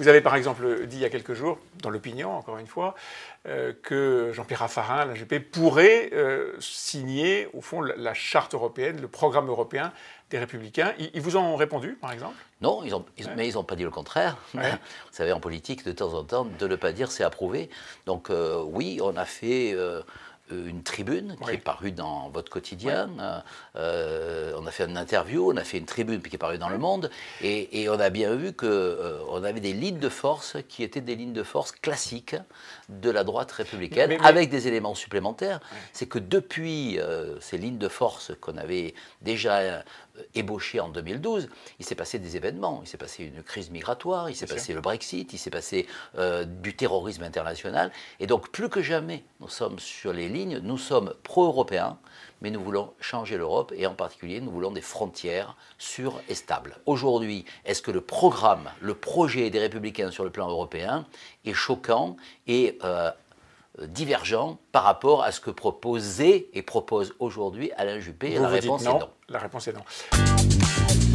Vous avez par exemple dit il y a quelques jours, dans l'opinion encore une fois, euh, que Jean-Pierre Raffarin, l'AGP, pourrait euh, signer au fond la charte européenne, le programme européen des républicains. Ils, vous ont répondu par exemple Non, ils ont, mais ils n'ont pas dit le contraire. Vous savez, en politique, de temps en temps, de ne pas dire c'est approuvé. Donc euh, oui, on a fait euh, une tribune qui est parue dans votre quotidien. Euh, euh, on a fait une interview, on a fait une tribune qui est parue dans Le Monde, et, on a bien vu qu'on on avait des lignes de force qui étaient des lignes de force classiques de la droite républicaine, avec des éléments supplémentaires. C'est que depuis ces lignes de force qu'on avait déjà ébauchées en 2012, il s'est passé des événements. Il s'est passé une crise migratoire, il s'est passé le Brexit, il s'est passé du terrorisme international. Et donc, plus que jamais, nous sommes sur les lignes nous sommes pro-européens, mais nous voulons changer l'Europe et en particulier nous voulons des frontières sûres et stables. Aujourd'hui, est-ce que le programme, le projet des républicains sur le plan européen est choquant et euh, divergent par rapport à ce que proposait et propose aujourd'hui Alain Juppé vous La réponse non. La réponse est non.